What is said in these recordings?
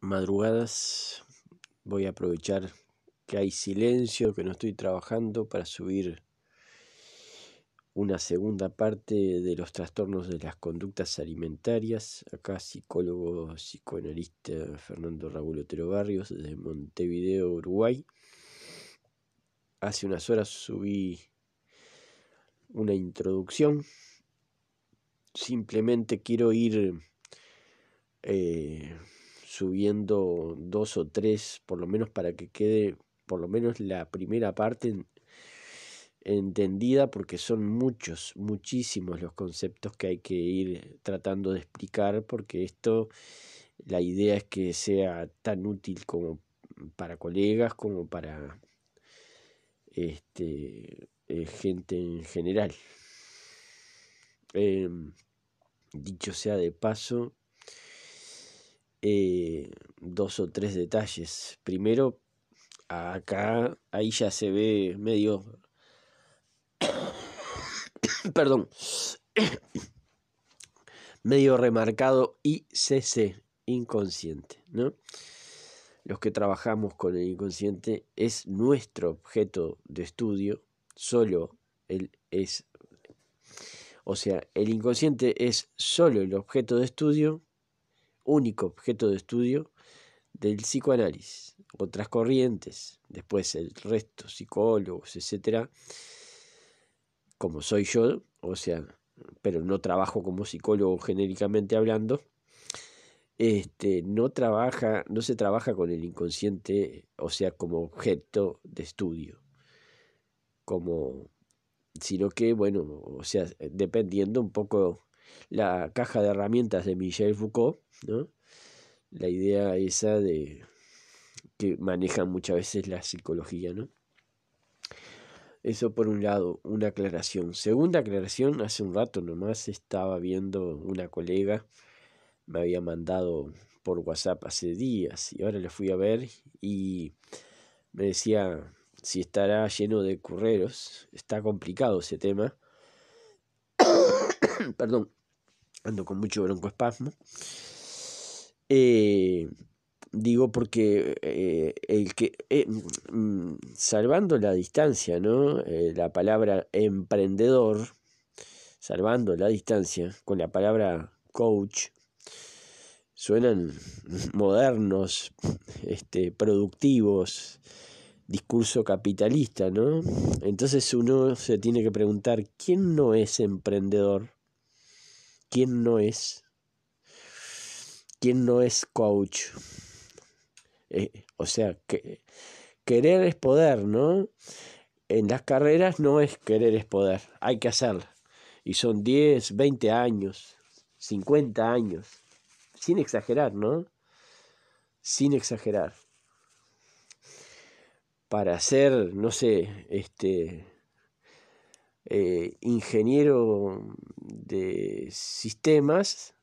madrugadas voy a aprovechar que hay silencio, que no estoy trabajando para subir una segunda parte de los trastornos de las conductas alimentarias. Acá psicólogo, psicoanalista Fernando Raúl Otero Barrios de Montevideo, Uruguay. Hace unas horas subí una introducción. Simplemente quiero ir... Eh, subiendo dos o tres, por lo menos para que quede por lo menos la primera parte entendida, porque son muchos, muchísimos los conceptos que hay que ir tratando de explicar, porque esto, la idea es que sea tan útil como para colegas, como para este, eh, gente en general. Em, dicho sea de paso, eh, dos o tres detalles. Primero, acá, ahí ya se ve medio... Perdón. medio remarcado ICC, inconsciente, ¿no? Los que trabajamos con el inconsciente es nuestro objeto de estudio, solo él es o sea, el inconsciente es solo el objeto de estudio único objeto de estudio del psicoanálisis. Otras corrientes, después el resto, psicólogos, etcétera, como soy yo, o sea, pero no trabajo como psicólogo genéricamente hablando, este, no trabaja, no se trabaja con el inconsciente, o sea, como objeto de estudio, como, sino que, bueno, o sea, dependiendo un poco la caja de herramientas de Michel Foucault, la idea esa de que maneja muchas veces la psicología, Eso por un lado, una aclaración. Segunda aclaración, hace un rato nomás estaba viendo una colega, me había mandado por WhatsApp hace días y ahora le fui a ver y me decía si estará lleno de curreros, está complicado ese tema. Perdón ando con mucho broncoespasmo. Eh, digo porque eh, el que eh, mm, salvando la distancia, ¿no? la palabra emprendedor, salvando la distancia, con la palabra coach, suenan modernos, este, productivos, discurso capitalista, ¿no? Entonces uno se tiene que preguntar, ¿quién no es emprendedor? ¿Quién no es? ¿Quién no es coach? Eh, o sea, querer es poder, ¿no? En las carreras no es querer es poder, hay que hacerlo. Y son 10, 20 años, 50 años, sin exagerar, ¿no? Sin exagerar. Para hacer, no sé, este eh, ingeniero de sistemas,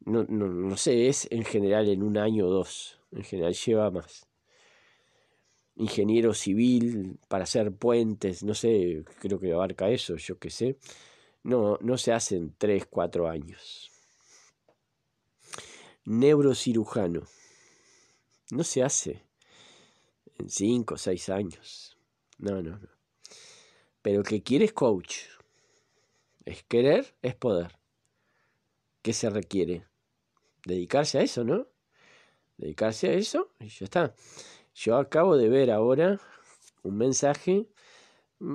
no, no, no, sé, es en general en un año o dos, en general lleva más. Ingeniero civil para hacer puentes, no sé, creo que abarca eso, yo qué sé. No, no se en tres, cuatro años. Neurocirujano, no se hace en cinco o seis años. No, no, no. Pero que quieres coach. Es querer, es poder. ¿Qué se requiere? Dedicarse a eso, ¿no? Dedicarse a eso y ya está. Yo acabo de ver ahora un mensaje.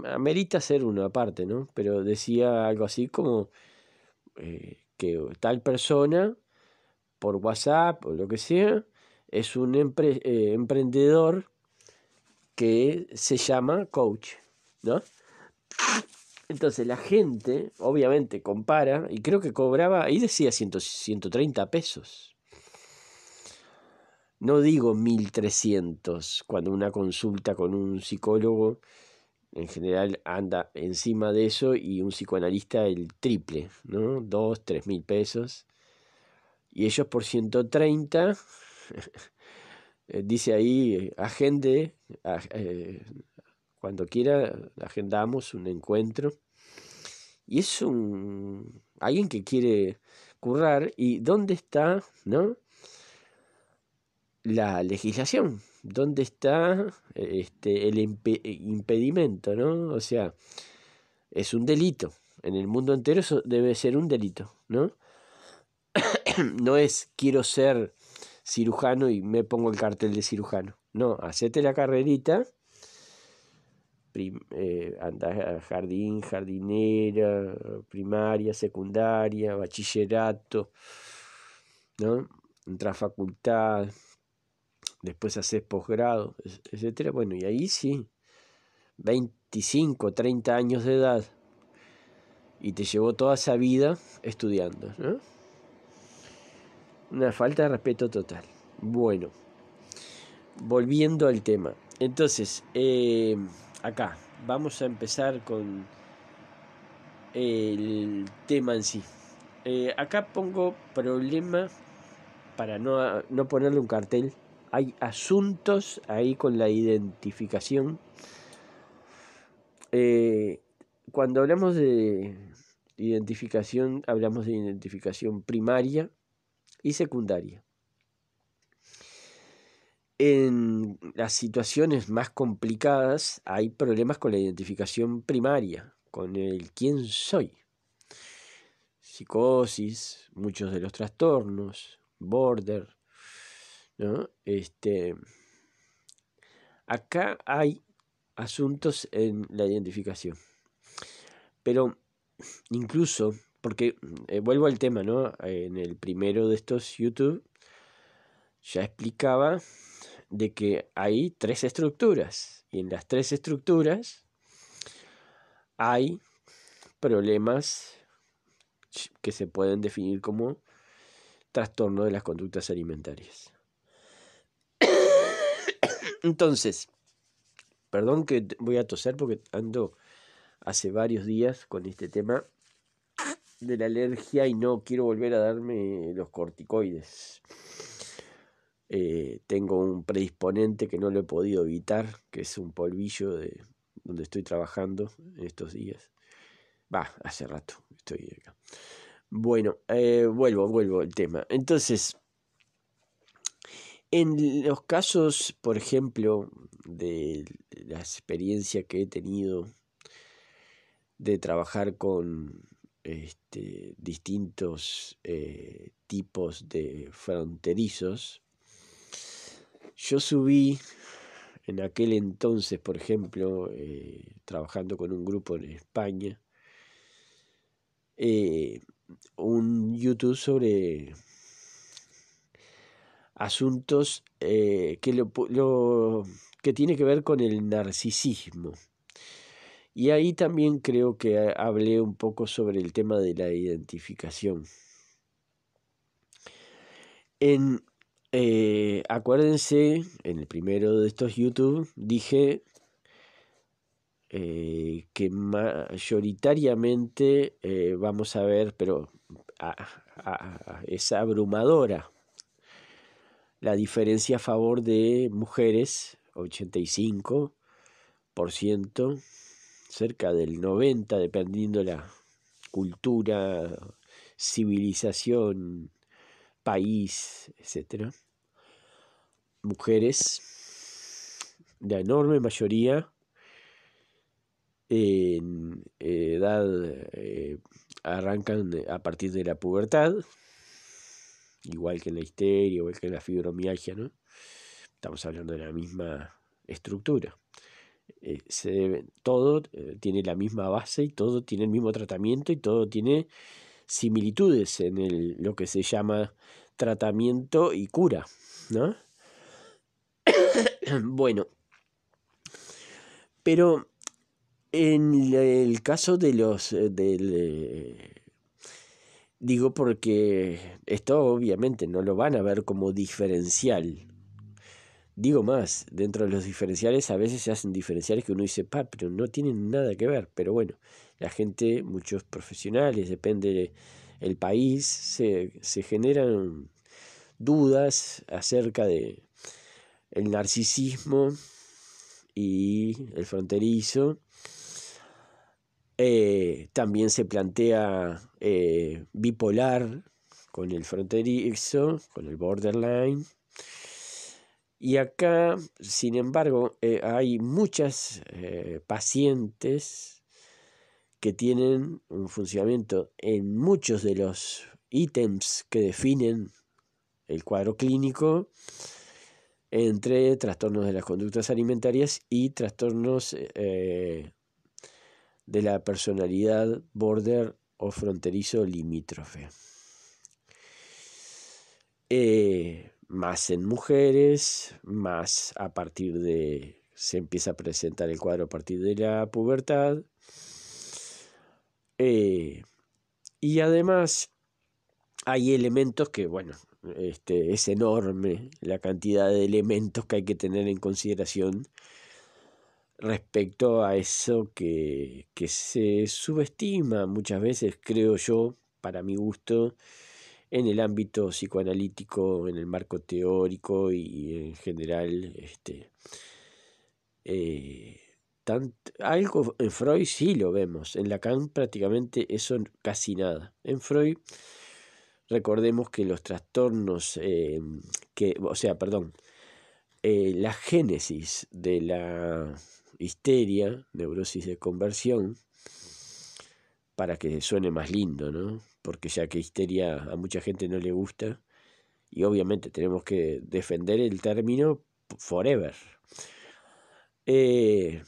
Amerita ser uno aparte, ¿no? Pero decía algo así como eh, que tal persona por WhatsApp o lo que sea es un eh, emprendedor que se llama coach, ¿no? Entonces la gente, obviamente, compara y creo que cobraba, ahí decía 130 pesos. No digo 1300 cuando una consulta con un psicólogo en general anda encima de eso y un psicoanalista el triple, ¿no? 2, 3 mil pesos. Y ellos por 130, eh, dice ahí, Agente gente cuando quiera, agendamos un encuentro. Y es un alguien que quiere currar. ¿Y dónde está, no? La legislación. ¿Dónde está este, el impedimento, no? O sea, es un delito. En el mundo entero eso debe ser un delito, ¿no? no es quiero ser cirujano y me pongo el cartel de cirujano. No, hacete la carrerita prim, eh, jardín, jardinera, primaria, secundaria, bachillerato, ¿no? a facultad, después haces posgrado, etcétera. Bueno, y ahí sí, 25, 30 años de edad, y te llevó toda esa vida estudiando, ¿no? Una falta de respeto total. Bueno, volviendo al tema. Entonces, eh, acá. Vamos a empezar con el tema en sí. Eh, acá pongo problema para no, ponerle un cartel. Hay asuntos ahí con la identificación. Eh, cuando hablamos de identificación, hablamos de identificación primaria y secundaria. En las situaciones más complicadas hay problemas con la identificación primaria, con el quién soy. Psicosis, muchos de los trastornos, border. ¿no? Este, acá hay asuntos en la identificación. Pero incluso, porque eh, vuelvo al tema, ¿no? En el primero de estos YouTube ya explicaba de que hay tres estructuras y en las tres estructuras hay problemas que se pueden definir como trastorno de las conductas alimentarias. Entonces, perdón que voy a toser porque ando hace varios días con este tema de la alergia y no quiero volver a darme los corticoides. Eh, tengo un predisponente que no lo he podido evitar, que es un polvillo de donde estoy trabajando en estos días. Va, hace rato estoy acá. Bueno, eh, vuelvo, vuelvo al tema. Entonces, en los casos, por ejemplo, de la experiencia que he tenido de trabajar con este, distintos eh, tipos de fronterizos, yo subí en aquel entonces, por ejemplo, eh, trabajando con un grupo en España, eh, un YouTube sobre asuntos eh, que, que tiene que ver con el narcisismo. Y ahí también creo que hablé un poco sobre el tema de la identificación. En eh, acuérdense, en el primero de estos YouTube dije eh, que mayoritariamente eh, vamos a ver, pero a, es abrumadora la diferencia a favor de mujeres, 85%, cerca del 90%, dependiendo la cultura, civilización, país, etcétera, Mujeres, la enorme mayoría, en edad eh, arrancan a partir de la pubertad, igual que en la histeria, igual que en la fibromialgia, ¿no? Estamos hablando de la misma estructura. Eh, se todo eh, tiene la misma base y todo tiene el mismo tratamiento y todo tiene similitudes en lo que se llama tratamiento y cura, ¿no? bueno, pero en el caso de los eh, del eh, digo porque esto obviamente no lo van a ver como diferencial. Digo más, dentro de los diferenciales a veces se hacen diferenciales que uno dice, pero no tienen nada que ver, pero bueno, la gente, muchos profesionales, depende del país, se, generan dudas acerca de el narcisismo y el fronterizo. Eh, también se plantea eh, bipolar con el fronterizo, con el borderline. Y acá, sin embargo, eh, hay muchas pacientes que tienen un funcionamiento en muchos de los ítems que definen el cuadro clínico entre trastornos de las conductas alimentarias y trastornos eh, eh, de la personalidad border o fronterizo limítrofe. Eh, más en mujeres, más a partir de, se empieza a presentar el cuadro a partir de la pubertad eh, y además hay elementos que, bueno, este, es enorme la cantidad de elementos que hay que tener en consideración respecto a eso que, se subestima muchas veces, creo yo, para mi gusto, en el ámbito psicoanalítico, en el marco teórico y en general, este, eh, algo en Freud sí lo vemos, en Lacan prácticamente eso casi nada. En Freud recordemos que los trastornos, em, que, o sea, perdón, eh, la génesis de la histeria, neurosis de conversión, para que suene más lindo, ¿no? Porque ya que histeria a mucha gente no le gusta, y obviamente tenemos que defender el término forever. Eh,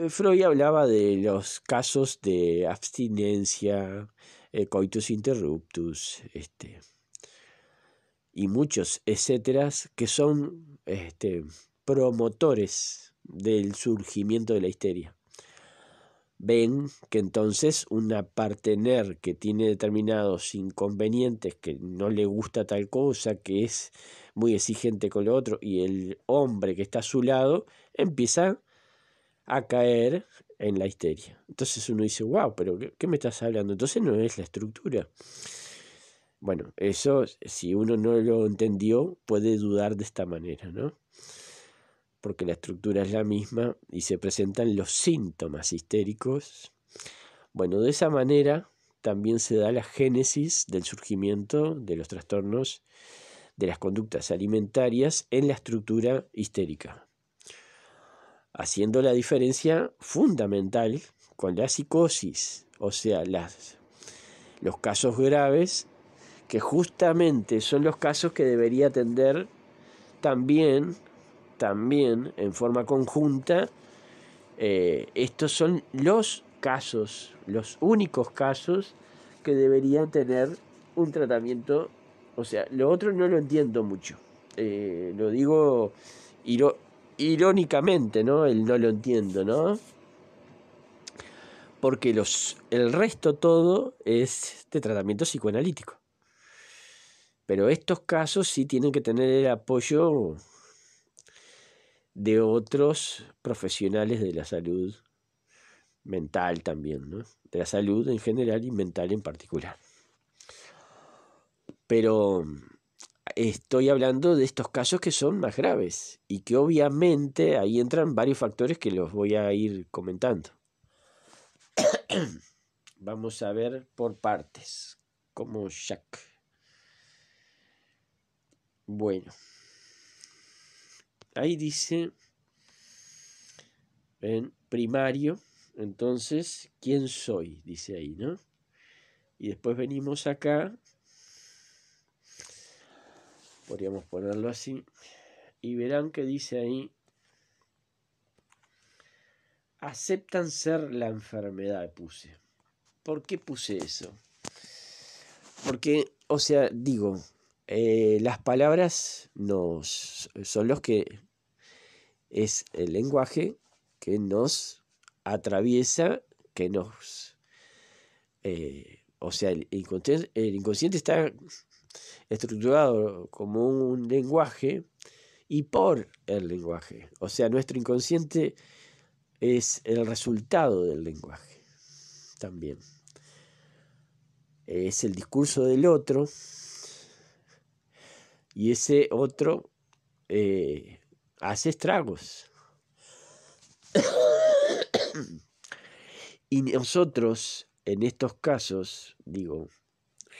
eh, Freud hablaba de los casos de abstinencia, eh, coitus interruptus, este, y muchos etcétera, que son este, promotores del surgimiento de la histeria. Ven que entonces una partener que tiene determinados inconvenientes, que no le gusta tal cosa, que es muy exigente con lo otro, y el hombre que está a su lado empieza a caer en la histeria. Entonces uno dice, wow, pero ¿qué, me estás hablando? Entonces no es la estructura. Bueno, eso si uno no lo entendió puede dudar de esta manera, ¿no? Porque la estructura es la misma y se presentan los síntomas histéricos. Bueno, de esa manera también se da la génesis del surgimiento de los trastornos de las conductas alimentarias en la estructura histérica haciendo la diferencia fundamental con la psicosis, o sea, las, los casos graves, que justamente son los casos que debería atender también, también en forma conjunta, eh, estos son los casos, los únicos casos que deberían tener un tratamiento, o sea, lo otro no lo entiendo mucho, eh, lo digo y lo irónicamente, ¿no? Él no lo entiendo, ¿no? Porque los, el resto todo es de tratamiento psicoanalítico. Pero estos casos sí tienen que tener el apoyo de otros profesionales de la salud mental también, ¿no? De la salud en general y mental en particular. Pero estoy hablando de estos casos que son más graves y que obviamente ahí entran varios factores que los voy a ir comentando. Vamos a ver por partes, como Jack. Bueno, ahí dice en primario, entonces, ¿quién soy? Dice ahí, ¿no? Y después venimos acá podríamos ponerlo así, y verán que dice ahí, aceptan ser la enfermedad, puse. ¿Por qué puse eso? Porque, o sea, digo, eh, las palabras nos, son los que es el lenguaje que nos atraviesa, que nos... Eh, o sea, el el inconsciente está estructurado como un lenguaje y por el lenguaje. O sea, nuestro inconsciente es el resultado del lenguaje también. Es el discurso del otro y ese otro eh, hace estragos. y nosotros, en estos casos, digo,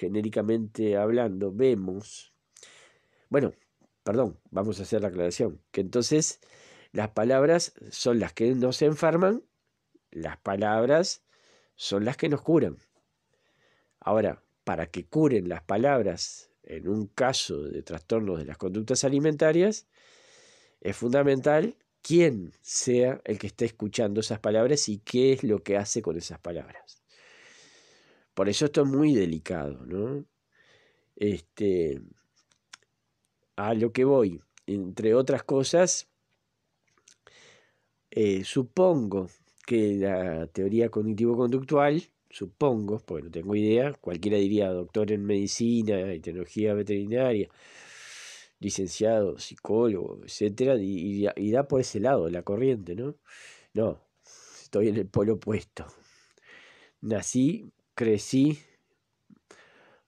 genéricamente hablando, vemos, bueno, perdón, vamos a hacer la aclaración, que entonces las palabras son las que nos enferman, las palabras son las que nos curan. Ahora, para que curen las palabras en un caso de trastornos de las conductas alimentarias, es fundamental quién sea el que esté escuchando esas palabras y qué es lo que hace con esas palabras. Por eso esto es muy delicado, ¿no? Este, a lo que voy, entre otras cosas, eh, supongo que la teoría cognitivo-conductual, supongo, porque no tengo idea, cualquiera diría doctor en medicina y tecnología veterinaria, licenciado, psicólogo, etcétera, irá da por ese lado la corriente, ¿no? No, estoy en el polo opuesto. Nací crecí,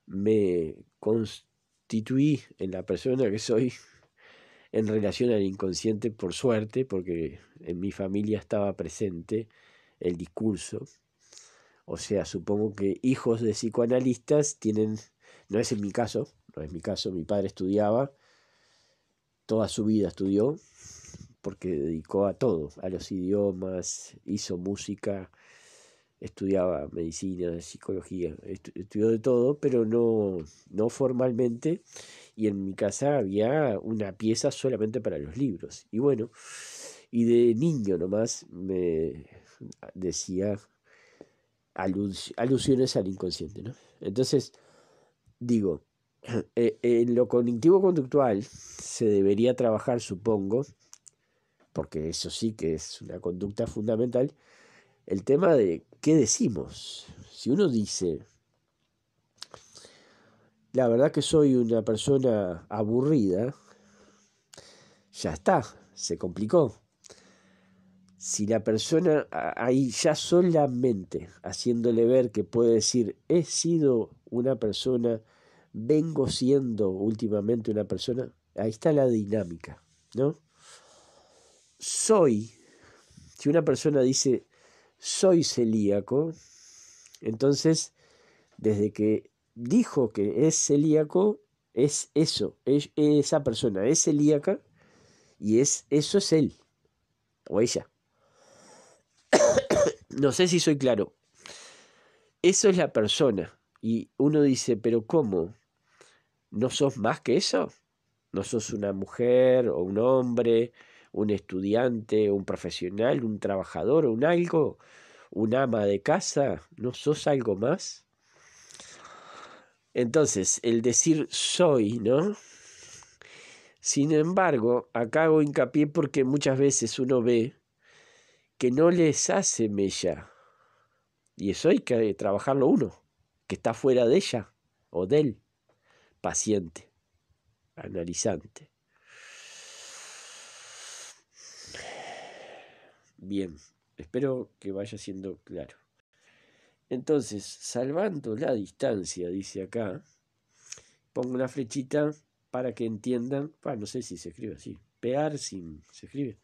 me constituí en la persona que soy en relación al inconsciente, por suerte, porque en mi familia estaba presente el discurso. O sea, supongo que hijos de psicoanalistas tienen, no es en mi caso, no es mi caso, mi padre estudiaba, toda su vida estudió, porque dedicó a todo, a los idiomas, hizo música, estudiaba medicina, psicología, estudió de todo, pero no, no formalmente. Y en mi casa había una pieza solamente para los libros. Y bueno, y de niño nomás me decía alusiones al inconsciente, ¿no? Entonces, digo, eh, en lo cognitivo-conductual se debería trabajar, supongo, porque eso sí que es una conducta fundamental, el tema de qué decimos. Si uno dice, la verdad que soy una persona aburrida, ya está, se complicó. Si la persona ahí ya solamente haciéndole ver que puede decir, he sido una persona, vengo siendo últimamente una persona, ahí está la dinámica, ¿no? Soy, si una persona dice, soy celíaco, entonces desde que dijo que es celíaco, es eso, es, esa persona es celíaca y es, eso es él o ella. no sé si soy claro. Eso es la persona. Y uno dice, pero ¿cómo? ¿No sos más que eso? ¿No sos una mujer o un hombre? un estudiante, un profesional, un trabajador, un algo, un ama de casa, no sos algo más. Entonces, el decir soy, ¿no? Sin embargo, acá hago hincapié porque muchas veces uno ve que no les hace mella. Y eso hay que trabajarlo uno, que está fuera de ella o de él, paciente, analizante. bien. Espero que vaya siendo claro. Entonces, salvando la distancia, dice acá, pongo una flechita para que entiendan. no sé si se escribe así. pear sin se escribe.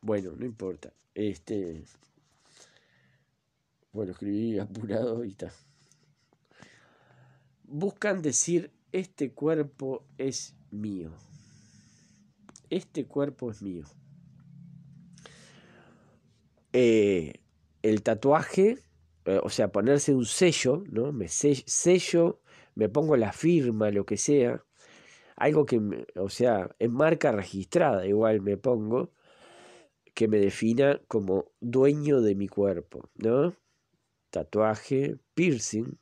Bueno, no importa. Este. Bueno, escribí apurado y está. Buscan decir: Este cuerpo es mío. Este cuerpo es mío. Eh, el tatuaje, eh, o sea, ponerse un sello, ¿no? Me sello, me pongo la firma, lo que sea, algo que, o sea, en marca registrada igual me pongo, que me defina como dueño de mi cuerpo, ¿no? Tatuaje, piercing,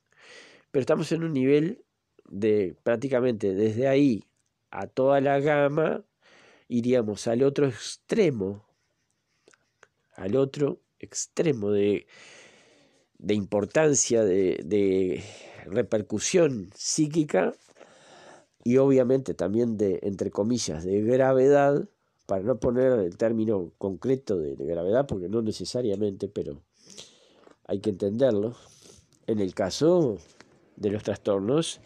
pero estamos en un nivel de prácticamente desde ahí a toda la gama, iríamos al otro extremo al otro extremo de, importancia, de, repercusión psíquica y obviamente también de, entre comillas, de gravedad, para no poner el término concreto de, de gravedad, porque no necesariamente, pero hay que entenderlo, en el caso de los trastornos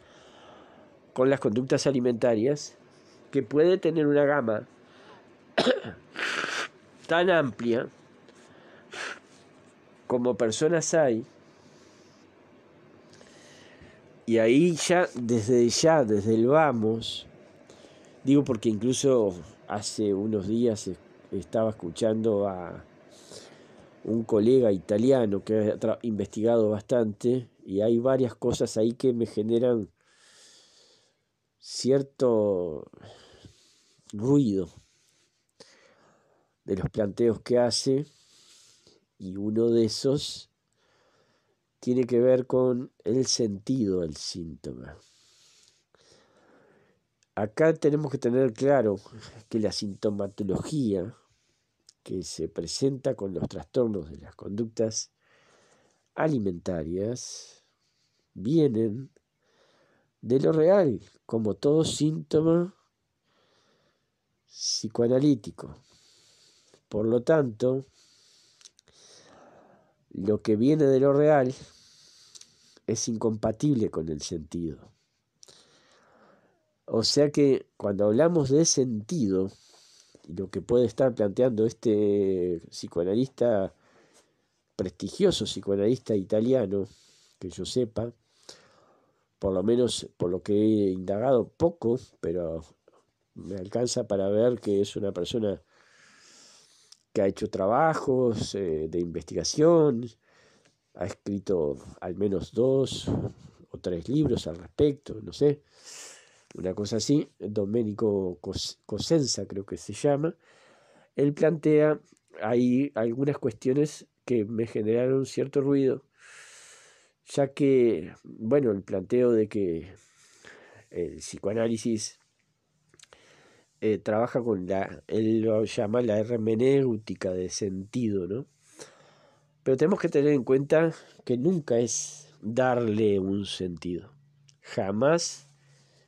con las conductas alimentarias, que puede tener una gama tan amplia como personas hay. Y ahí ya, desde ya, desde el vamos, digo porque incluso hace unos días estaba escuchando a un colega italiano que ha investigado bastante y hay varias cosas ahí que me generan cierto ruido de los planteos que hace y uno de esos tiene que ver con el sentido del síntoma. Acá tenemos que tener claro que la sintomatología que se presenta con los trastornos de las conductas alimentarias vienen de lo real, como todo síntoma psicoanalítico. Por lo tanto, lo que viene de lo real es incompatible con el sentido. O sea que cuando hablamos de sentido, lo que puede estar planteando este psicoanalista, prestigioso psicoanalista italiano, que yo sepa, por lo menos por lo que he indagado poco, pero me alcanza para ver que es una persona que ha hecho trabajos eh, de investigación, ha escrito al menos dos o tres libros al respecto, no sé, una cosa así, Domenico Cosenza creo que se llama, él plantea ahí algunas cuestiones que me generaron cierto ruido, ya que, bueno, el planteo de que el psicoanálisis eh, trabaja con la, él lo llama la hermenéutica de sentido, ¿no? Pero tenemos que tener en cuenta que nunca es darle un sentido. Jamás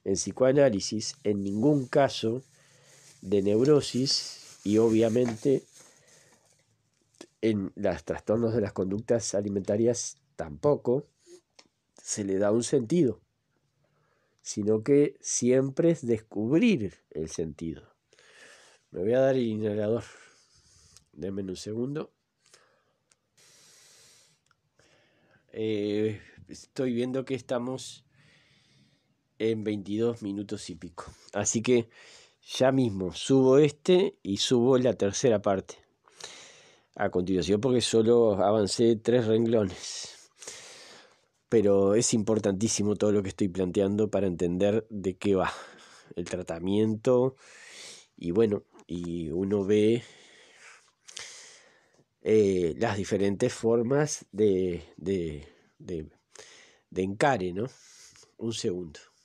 en psicoanálisis, en ningún caso de neurosis y obviamente en los trastornos de las conductas alimentarias tampoco se le da un sentido sino que siempre es descubrir el sentido. Me voy a dar el inhalador. Denme un segundo. Eh, estoy viendo que estamos en 22 minutos y pico. Así que ya mismo subo este y subo la tercera parte. A continuación porque solo avancé tres renglones pero es importantísimo todo lo que estoy planteando para entender de qué va el tratamiento y bueno, y uno ve eh, las diferentes formas de, de encare, ¿no? Un segundo.